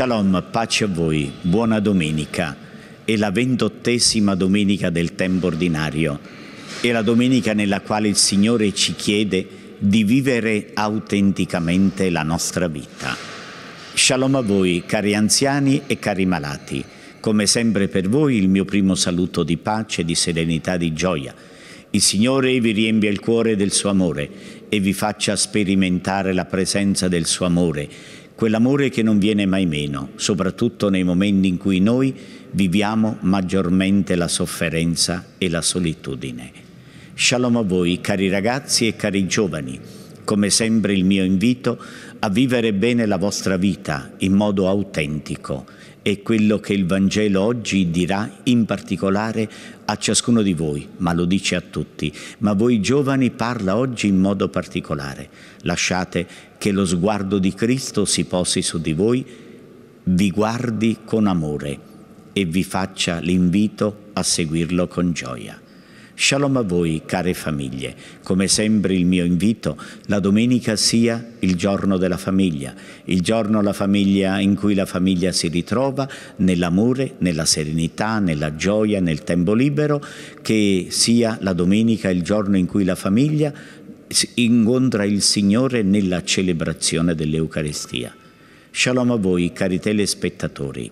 Shalom, pace a voi, buona domenica. È la ventottesima domenica del tempo ordinario. È la domenica nella quale il Signore ci chiede di vivere autenticamente la nostra vita. Shalom a voi, cari anziani e cari malati. Come sempre per voi il mio primo saluto di pace, di serenità, di gioia. Il Signore vi riempie il cuore del suo amore e vi faccia sperimentare la presenza del suo amore quell'amore che non viene mai meno, soprattutto nei momenti in cui noi viviamo maggiormente la sofferenza e la solitudine. Shalom a voi, cari ragazzi e cari giovani, come sempre il mio invito a vivere bene la vostra vita in modo autentico è quello che il Vangelo oggi dirà in particolare a ciascuno di voi, ma lo dice a tutti, ma voi giovani parla oggi in modo particolare. Lasciate che lo sguardo di Cristo si posi su di voi, vi guardi con amore e vi faccia l'invito a seguirlo con gioia. Shalom a voi, care famiglie. Come sempre il mio invito, la domenica sia il giorno della famiglia, il giorno famiglia in cui la famiglia si ritrova nell'amore, nella serenità, nella gioia, nel tempo libero, che sia la domenica il giorno in cui la famiglia incontra il Signore nella celebrazione dell'Eucarestia. Shalom a voi, cari telespettatori.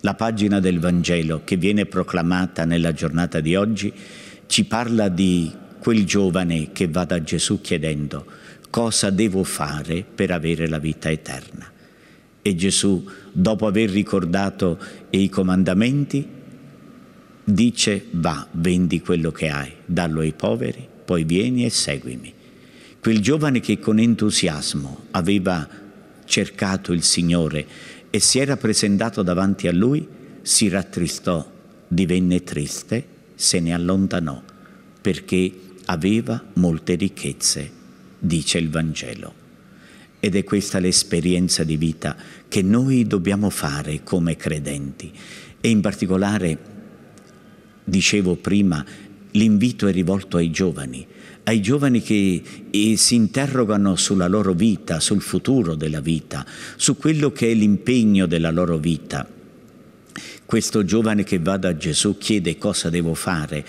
La pagina del Vangelo che viene proclamata nella giornata di oggi ci parla di quel giovane che va da Gesù chiedendo cosa devo fare per avere la vita eterna. E Gesù, dopo aver ricordato i comandamenti, dice va, vendi quello che hai, dallo ai poveri, poi vieni e seguimi. Quel giovane che con entusiasmo aveva cercato il Signore e si era presentato davanti a Lui, si rattristò, divenne triste se ne allontanò perché aveva molte ricchezze, dice il Vangelo. Ed è questa l'esperienza di vita che noi dobbiamo fare come credenti. E in particolare, dicevo prima, l'invito è rivolto ai giovani, ai giovani che eh, si interrogano sulla loro vita, sul futuro della vita, su quello che è l'impegno della loro vita questo giovane che va da Gesù chiede cosa devo fare,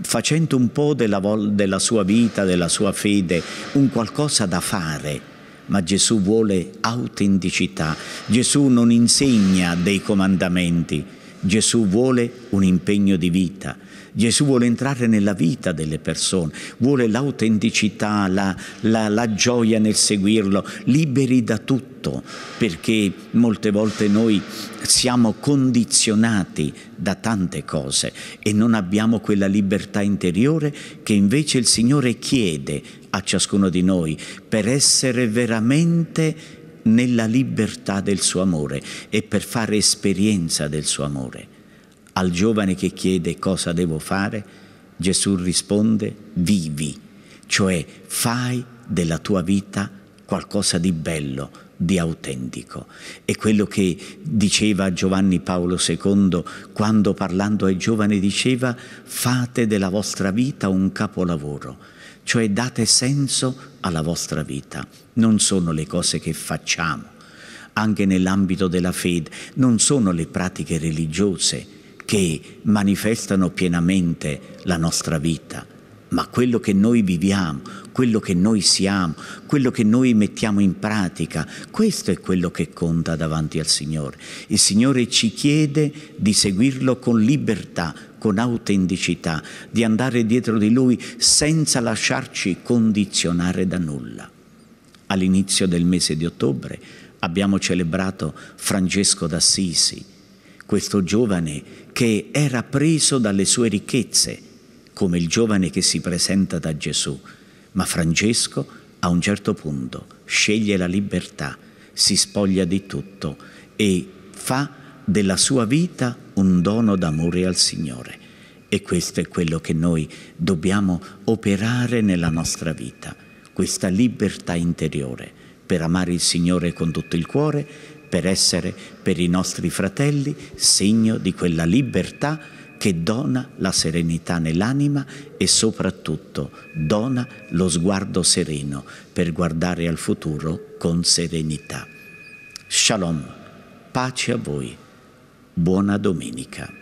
facendo un po' della, della sua vita, della sua fede, un qualcosa da fare ma Gesù vuole autenticità. Gesù non insegna dei comandamenti, Gesù vuole un impegno di vita. Gesù vuole entrare nella vita delle persone, vuole l'autenticità, la, la, la gioia nel seguirlo, liberi da tutto, perché molte volte noi siamo condizionati da tante cose e non abbiamo quella libertà interiore che invece il Signore chiede a ciascuno di noi per essere veramente nella libertà del suo amore e per fare esperienza del suo amore. Al giovane che chiede cosa devo fare, Gesù risponde vivi, cioè fai della tua vita qualcosa di bello, di autentico. È quello che diceva Giovanni Paolo II quando parlando ai giovani diceva fate della vostra vita un capolavoro, cioè date senso alla vostra vita. Non sono le cose che facciamo, anche nell'ambito della fede, non sono le pratiche religiose, che manifestano pienamente la nostra vita, ma quello che noi viviamo, quello che noi siamo, quello che noi mettiamo in pratica, questo è quello che conta davanti al Signore. Il Signore ci chiede di seguirlo con libertà, con autenticità, di andare dietro di Lui senza lasciarci condizionare da nulla. All'inizio del mese di ottobre abbiamo celebrato Francesco d'Assisi, questo giovane che era preso dalle sue ricchezze, come il giovane che si presenta da Gesù. Ma Francesco a un certo punto sceglie la libertà, si spoglia di tutto e fa della sua vita un dono d'amore al Signore. E questo è quello che noi dobbiamo operare nella nostra vita, questa libertà interiore per amare il Signore con tutto il cuore, per essere per i nostri fratelli segno di quella libertà che dona la serenità nell'anima e soprattutto dona lo sguardo sereno per guardare al futuro con serenità. Shalom, pace a voi, buona domenica.